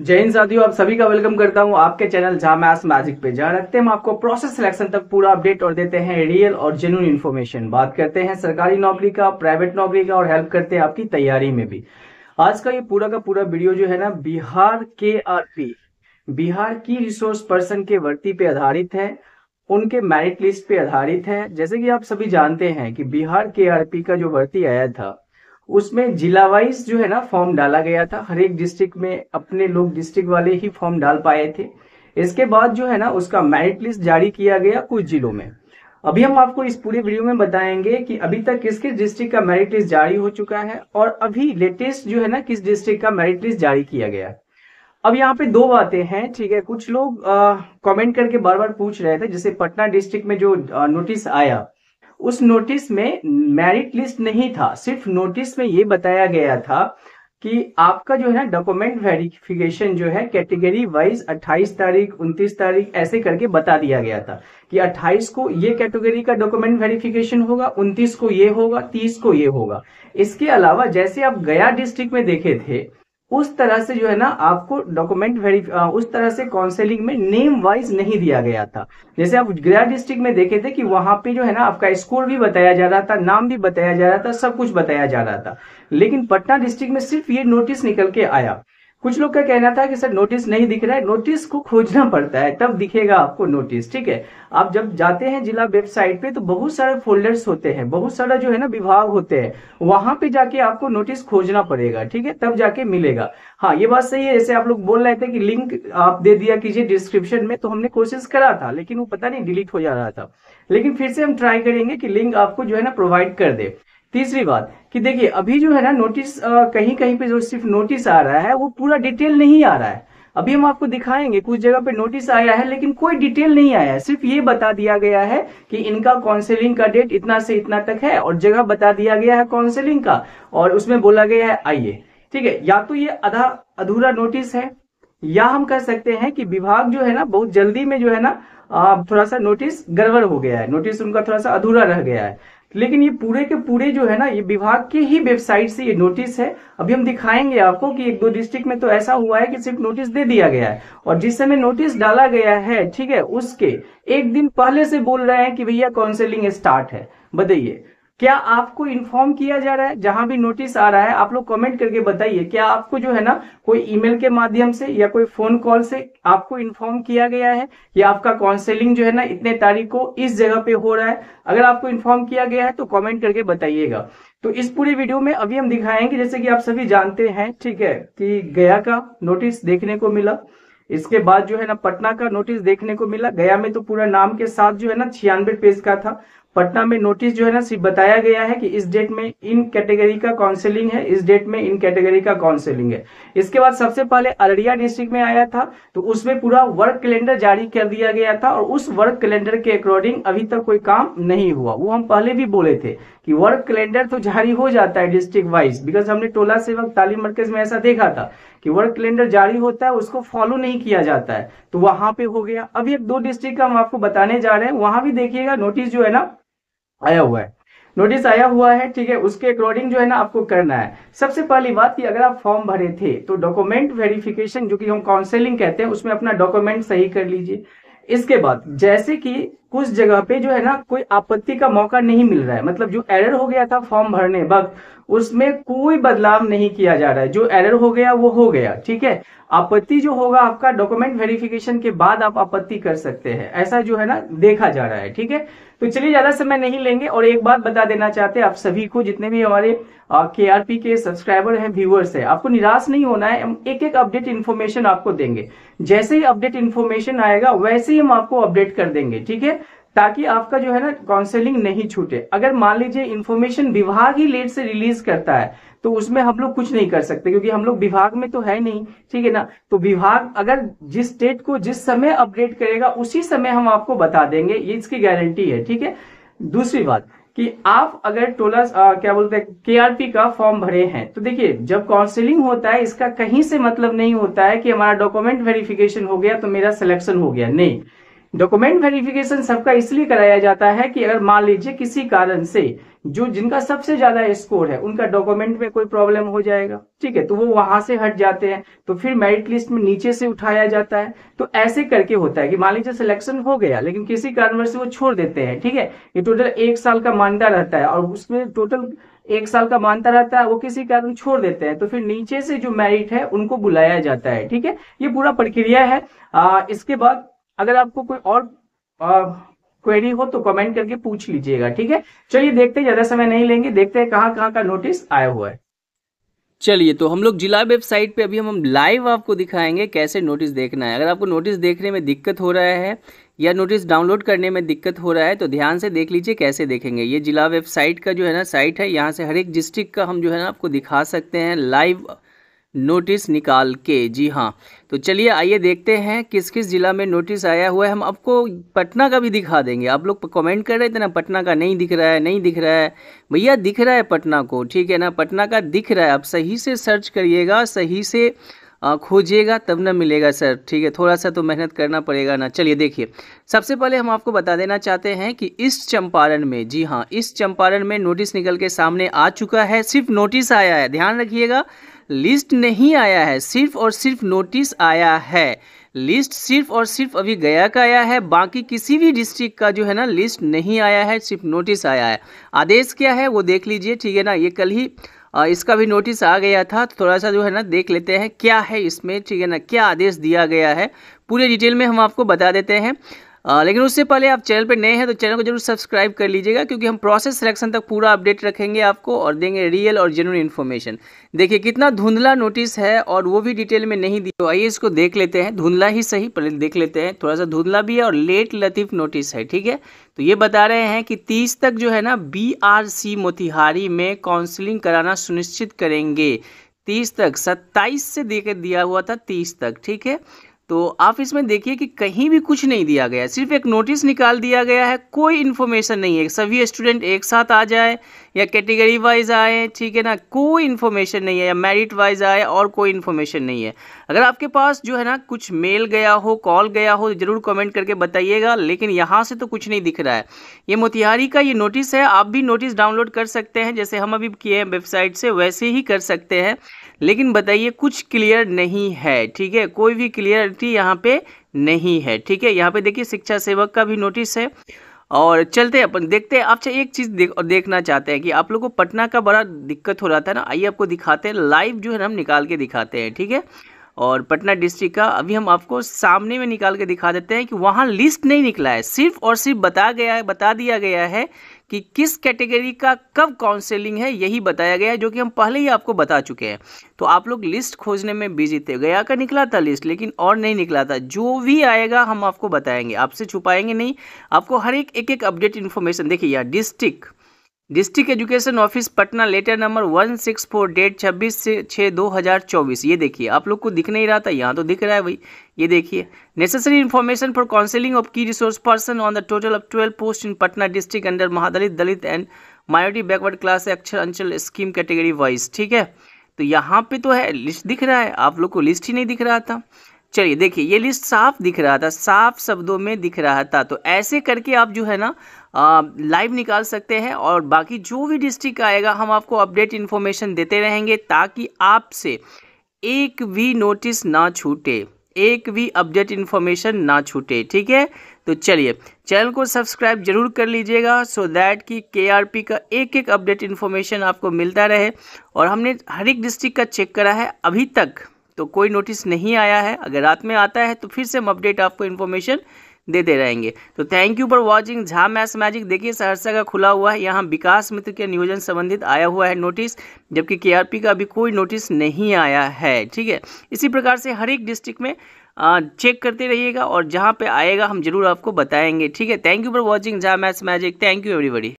जय हिंद साथियों आप सभी का वेलकम करता हूं आपके चैनल जामैस मैजिक पे जहां रखते हैं हम आपको प्रोसेस सिलेक्शन तक पूरा अपडेट और देते हैं रियल और जेन्यून इन्फॉर्मेशन बात करते हैं सरकारी नौकरी का प्राइवेट नौकरी का और हेल्प करते हैं आपकी तैयारी में भी आज का ये पूरा का पूरा वीडियो जो है ना बिहार के पी बिहार की रिसोर्स पर्सन के वर्ती पे आधारित है उनके मेरिट लिस्ट पे आधारित है जैसे कि आप सभी जानते हैं कि बिहार के पी का जो भर्ती आया था उसमें जिला वाइज जो है ना फॉर्म डाला गया था हर एक डिस्ट्रिक्ट में अपने लोग डिस्ट्रिक्ट वाले ही फॉर्म डाल पाए थे इसके बाद जो है ना उसका मेरिट लिस्ट जारी किया गया कुछ जिलों में अभी हम आपको इस पूरे वीडियो में बताएंगे कि अभी तक किस किस डिस्ट्रिक्ट का मेरिट लिस्ट जारी हो चुका है और अभी लेटेस्ट जो है ना किस डिस्ट्रिक्ट का मेरिट लिस्ट जारी किया गया अब यहाँ पे दो बातें हैं ठीक है कुछ लोग कमेंट करके बार बार पूछ रहे थे जैसे पटना डिस्ट्रिक्ट में जो आ, नोटिस आया उस नोटिस में मेरिट लिस्ट नहीं था सिर्फ नोटिस में ये बताया गया था कि आपका जो है डॉक्यूमेंट वेरिफिकेशन जो है कैटेगरी वाइज 28 तारीख 29 तारीख ऐसे करके बता दिया गया था कि 28 को ये कैटेगरी का डॉक्यूमेंट वेरिफिकेशन होगा 29 को ये होगा 30 को ये होगा इसके अलावा जैसे आप गया डिस्ट्रिक्ट में देखे थे उस तरह से जो है ना आपको डॉक्यूमेंट वेरी उस तरह से काउंसलिंग में नेम वाइज नहीं दिया गया था जैसे आप गया डिस्ट्रिक्ट में देखे थे कि वहां पे जो है ना आपका स्कोर भी बताया जा रहा था नाम भी बताया जा रहा था सब कुछ बताया जा रहा था लेकिन पटना डिस्ट्रिक्ट में सिर्फ ये नोटिस निकल के आया कुछ लोग का कहना था कि सर नोटिस नहीं दिख रहा है नोटिस को खोजना पड़ता है तब दिखेगा आपको नोटिस ठीक है आप जब जाते हैं जिला वेबसाइट पे तो बहुत सारे फोल्डर्स होते हैं बहुत सारा जो है ना विभाग होते हैं वहां पे जाके आपको नोटिस खोजना पड़ेगा ठीक है तब जाके मिलेगा हाँ ये बात सही है जैसे आप लोग बोल रहे थे कि लिंक आप दे दिया कीजिए डिस्क्रिप्शन में तो हमने कोशिश करा था लेकिन वो पता नहीं डिलीट हो जा रहा था लेकिन फिर से हम ट्राई करेंगे कि लिंक आपको जो है ना प्रोवाइड कर दे तीसरी बात कि देखिए अभी जो है ना नोटिस कहीं कहीं पे जो सिर्फ नोटिस आ रहा है वो पूरा डिटेल नहीं आ रहा है अभी हम आपको दिखाएंगे कुछ जगह पे नोटिस आया है लेकिन कोई डिटेल नहीं आया है सिर्फ ये बता दिया गया है कि इनका काउंसलिंग का डेट इतना से इतना तक है और जगह बता दिया गया है काउंसलिंग का और उसमें बोला गया है आइए ठीक है या तो ये आधा अधूरा नोटिस है या हम कह सकते हैं कि विभाग जो है ना बहुत जल्दी में जो है ना थोड़ा सा नोटिस गड़बड़ हो गया है नोटिस उनका थोड़ा सा अधूरा रह गया है लेकिन ये पूरे के पूरे जो है ना ये विभाग की ही वेबसाइट से ये नोटिस है अभी हम दिखाएंगे आपको कि एक दो डिस्ट्रिक्ट में तो ऐसा हुआ है कि सिर्फ नोटिस दे दिया गया है और जिस समय नोटिस डाला गया है ठीक है उसके एक दिन पहले से बोल रहे हैं कि भैया काउंसिलिंग स्टार्ट है बताइए क्या आपको इन्फॉर्म किया जा रहा है जहां भी नोटिस आ रहा है आप लोग कमेंट करके बताइए क्या आपको जो है ना कोई ईमेल के माध्यम से या कोई फोन कॉल से आपको इन्फॉर्म किया गया है या आपका काउंसलिंग जो है ना इतने तारीख को इस जगह पे हो रहा है अगर आपको इन्फॉर्म किया गया है तो कमेंट करके बताइएगा तो इस पूरी वीडियो में अभी हम दिखाएंगे जैसे कि आप सभी जानते हैं ठीक है कि गया का नोटिस देखने को मिला इसके बाद जो है ना पटना का नोटिस देखने को मिला गया में तो पूरा नाम के साथ जो है ना छियानवे पेज का था पटना में नोटिस जो है ना सिर्फ बताया गया है कि इस डेट में इन कैटेगरी का काउंसिलिंग है इस डेट में इन कैटेगरी का काउंसिलिंग है इसके बाद सबसे पहले अररिया डिस्ट्रिक्ट में आया था तो उसमें पूरा वर्क कैलेंडर जारी कर दिया गया था और उस वर्क कैलेंडर के अकॉर्डिंग अभी तक कोई काम नहीं हुआ वो हम पहले भी बोले थे कि वर्क कैलेंडर तो जारी हो जाता है डिस्ट्रिक्ट वाइज बिकॉज हमने टोला सेवक तालीम मरकज में ऐसा देखा था कि वर्क कैलेंडर जारी होता है उसको फॉलो नहीं किया जाता है तो वहां पे हो गया अभी एक दो डिस्ट्रिक्ट का हम आपको बताने जा रहे हैं वहां भी देखिएगा नोटिस जो है ना आया हुआ है नोटिस आया हुआ है ठीक है उसके अकॉर्डिंग जो है ना आपको करना है सबसे पहली बात कि अगर आप फॉर्म भरे थे तो डॉक्यूमेंट वेरिफिकेशन जो कि हम काउंसलिंग कहते हैं उसमें अपना डॉक्यूमेंट सही कर लीजिए इसके बाद जैसे कि कुछ जगह पे जो है ना कोई आपत्ति का मौका नहीं मिल रहा है मतलब जो एरर हो गया था फॉर्म भरने वक्त उसमें कोई बदलाव नहीं किया जा रहा है जो एरर हो गया वो हो गया ठीक है आपत्ति जो होगा आपका डॉक्यूमेंट वेरिफिकेशन के बाद आप आपत्ति कर सकते हैं ऐसा जो है ना देखा जा रहा है ठीक है तो चलिए ज्यादा समय नहीं लेंगे और एक बात बता देना चाहते हैं आप सभी को जितने भी हमारे के आर पी के सब्सक्राइबर हैं व्यूअर्स हैं आपको निराश नहीं होना है हम एक एक अपडेट इन्फॉर्मेशन आपको देंगे जैसे ही अपडेट इन्फॉर्मेशन आएगा वैसे ही हम आपको अपडेट कर देंगे ठीक है ताकि आपका जो है ना काउंसलिंग नहीं छूटे अगर मान लीजिए इन्फॉर्मेशन विभाग ही लेट से रिलीज करता है तो उसमें हम लोग कुछ नहीं कर सकते क्योंकि हम लोग विभाग में तो है नहीं ठीक है ना तो विभाग अगर जिस डेट को जिस समय अपडेट करेगा उसी समय हम आपको बता देंगे ये इसकी गारंटी है ठीक है दूसरी बात कि आप अगर टोला क्या बोलते हैं केआरपी का फॉर्म भरे हैं तो देखिए जब काउंसलिंग होता है इसका कहीं से मतलब नहीं होता है कि हमारा डॉक्यूमेंट वेरिफिकेशन हो गया तो मेरा सिलेक्शन हो गया नहीं डॉक्यूमेंट वेरिफिकेशन सबका इसलिए कराया जाता है कि अगर मान लीजिए किसी कारण से जो जिनका सबसे ज्यादा स्कोर है उनका डॉक्यूमेंट में कोई प्रॉब्लम हो जाएगा ठीक है तो वो वहां से हट जाते हैं तो फिर मेरिट लिस्ट में नीचे से उठाया जाता है तो ऐसे करके होता है कि मान लीजिए सिलेक्शन हो गया लेकिन किसी कारणवश वो छोड़ देते हैं ठीक है ये टोटल एक साल का मानता रहता है और उसमें टोटल एक साल का मानता रहता है वो किसी कारण छोड़ देते हैं तो फिर नीचे से जो मेरिट है उनको बुलाया जाता है ठीक है ये पूरा प्रक्रिया है आ, इसके बाद अगर आपको कोई और क्वेरी हो तो कमेंट करके पूछ लीजिएगा ठीक है चलिए देखते हैं ज्यादा समय नहीं लेंगे देखते हैं कहाँ कहाँ का नोटिस आया हुआ है चलिए तो हम लोग जिला वेबसाइट पे अभी हम लाइव आपको दिखाएंगे कैसे नोटिस देखना है अगर आपको नोटिस देखने में दिक्कत हो रहा है या नोटिस डाउनलोड करने में दिक्कत हो रहा है तो ध्यान से देख लीजिए कैसे देखेंगे ये जिला वेबसाइट का जो है ना साइट है यहाँ से हर एक डिस्ट्रिक्ट का हम जो है ना आपको दिखा सकते हैं लाइव नोटिस निकाल के जी हाँ तो चलिए आइए देखते हैं किस किस ज़िला में नोटिस आया हुआ है हम आपको पटना का भी दिखा देंगे आप लोग कमेंट कर रहे थे ना पटना का नहीं दिख रहा है नहीं दिख रहा है भैया दिख रहा है पटना को ठीक है ना पटना का दिख रहा है आप सही से सर्च करिएगा सही से खोजिएगा तब ना मिलेगा सर ठीक है थोड़ा सा तो मेहनत करना पड़ेगा ना चलिए देखिए सबसे पहले हम आपको बता देना चाहते हैं कि इस चंपारण में जी हाँ इस चंपारण में नोटिस निकल के सामने आ चुका है सिर्फ नोटिस आया है ध्यान रखिएगा लिस्ट नहीं आया है सिर्फ और सिर्फ नोटिस आया है लिस्ट सिर्फ और सिर्फ अभी गया का आया है बाकी किसी भी डिस्ट्रिक्ट का जो है ना लिस्ट नहीं आया है सिर्फ नोटिस आया है आदेश क्या है वो देख लीजिए ठीक है ना ये कल ही इसका भी नोटिस आ गया था तो थोड़ा सा जो है ना देख लेते हैं क्या है इसमें ठीक है ना क्या आदेश दिया गया है पूरे डिटेल में हम आपको बता देते हैं आ, लेकिन उससे पहले आप चैनल पर नए हैं तो चैनल को जरूर सब्सक्राइब कर लीजिएगा क्योंकि हम प्रोसेस सिलेक्शन तक पूरा अपडेट रखेंगे आपको और देंगे रियल और जेनुअन इन्फॉर्मेशन देखिए कितना धुंधला नोटिस है और वो भी डिटेल में नहीं दी तो आइए इसको देख लेते हैं धुंधला ही सही पहले देख लेते हैं थोड़ा सा धुंधला भी है और लेट लतीफ़ नोटिस है ठीक है तो ये बता रहे हैं कि तीस तक जो है ना बी मोतिहारी में काउंसिलिंग कराना सुनिश्चित करेंगे तीस तक सत्ताईस से देकर दिया हुआ था तीस तक ठीक है तो आप इसमें देखिए कि कहीं भी कुछ नहीं दिया गया सिर्फ एक नोटिस निकाल दिया गया है कोई इन्फॉर्मेशन नहीं है सभी स्टूडेंट एक साथ आ जाए या कैटेगरी वाइज आए ठीक है ना कोई इन्फॉर्मेशन नहीं है या मेरिट वाइज आए और कोई इन्फॉर्मेशन नहीं है अगर आपके पास जो है ना कुछ मेल गया हो कॉल गया हो तो ज़रूर कमेंट करके बताइएगा लेकिन यहाँ से तो कुछ नहीं दिख रहा है ये मोतिहारी का ये नोटिस है आप भी नोटिस डाउनलोड कर सकते हैं जैसे हम अभी किए हैं वेबसाइट से वैसे ही कर सकते हैं लेकिन बताइए कुछ क्लियर नहीं है ठीक है कोई भी क्लियर नियुक्ति यहाँ पे नहीं है ठीक है यहाँ पे देखिए शिक्षा सेवक का भी नोटिस है और चलते अपन देखते हैं आपसे एक चीज़ देख देखना चाहते हैं कि आप लोग को पटना का बड़ा दिक्कत हो रहा था ना आइए आपको दिखाते हैं लाइव जो है हम निकाल के दिखाते हैं ठीक है और पटना डिस्ट्रिक्ट का अभी हम आपको सामने में निकाल के दिखा देते हैं कि वहाँ लिस्ट नहीं निकला है सिर्फ और सिर्फ बता गया है बता दिया गया है कि किस कैटेगरी का कब काउंसलिंग है यही बताया गया है जो कि हम पहले ही आपको बता चुके हैं तो आप लोग लिस्ट खोजने में बिजी थे गया का निकला था लिस्ट लेकिन और नहीं निकला था जो भी आएगा हम आपको बताएंगे आपसे छुपाएंगे नहीं आपको हर एक एक अपडेट इन्फॉर्मेशन देखिए यार district district education office Patna letter number one six four date छब्बीस से छः दो हज़ार चौबीस ये देखिए आप लोग को दिख नहीं रहा था यहाँ तो दिख रहा है भाई ये देखिए necessary information for counselling of की resource person on the total of twelve post in Patna district under Mahadalit Dalit and minority backward class Akshar Anchal scheme category wise ठीक है तो यहाँ पे तो है लिस्ट दिख रहा है आप लोग को लिस्ट ही नहीं दिख रहा था चलिए देखिए ये लिस्ट साफ दिख रहा था साफ शब्दों में दिख रहा था तो ऐसे करके आप जो है ना लाइव निकाल सकते हैं और बाकी जो भी डिस्ट्रिक्ट आएगा हम आपको अपडेट इन्फॉर्मेशन देते रहेंगे ताकि आपसे एक भी नोटिस ना छूटे एक भी अपडेट इन्फॉर्मेशन ना छूटे ठीक है तो चलिए चैनल को सब्सक्राइब जरूर कर लीजिएगा सो दैट कि के का एक एक अपडेट इन्फॉर्मेशन आपको मिलता रहे और हमने हर एक डिस्ट्रिक्ट का चेक करा है अभी तक तो कोई नोटिस नहीं आया है अगर रात में आता है तो फिर से हम अपडेट आपको इन्फॉर्मेशन देते रहेंगे तो thank you for watching Jha maths magic देखिए सहरसा का खुला हुआ है यहाँ विकास मित्र के नियोजन संबंधित आया हुआ है नोटिस जबकि पी का अभी कोई नोटिस नहीं आया है ठीक है इसी प्रकार से हर एक डिस्ट्रिक्ट में चेक करते रहिएगा और जहाँ पे आएगा हम जरूर आपको बताएंगे ठीक है thank you for watching Jha maths magic thank you everybody